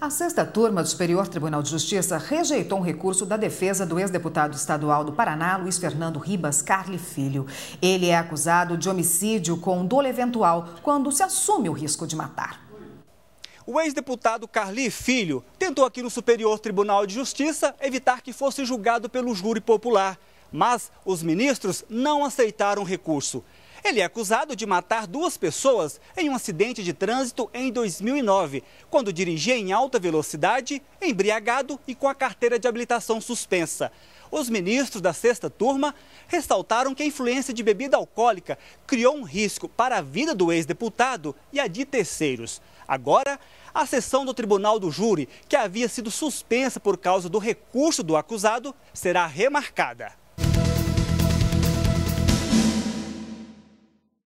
A sexta turma do Superior Tribunal de Justiça rejeitou um recurso da defesa do ex-deputado estadual do Paraná, Luiz Fernando Ribas Carli Filho. Ele é acusado de homicídio com dolo eventual quando se assume o risco de matar. O ex-deputado Carli Filho tentou aqui no Superior Tribunal de Justiça evitar que fosse julgado pelo júri popular, mas os ministros não aceitaram o recurso. Ele é acusado de matar duas pessoas em um acidente de trânsito em 2009, quando dirigia em alta velocidade, embriagado e com a carteira de habilitação suspensa. Os ministros da sexta turma ressaltaram que a influência de bebida alcoólica criou um risco para a vida do ex-deputado e a de terceiros. Agora, a sessão do Tribunal do Júri, que havia sido suspensa por causa do recurso do acusado, será remarcada.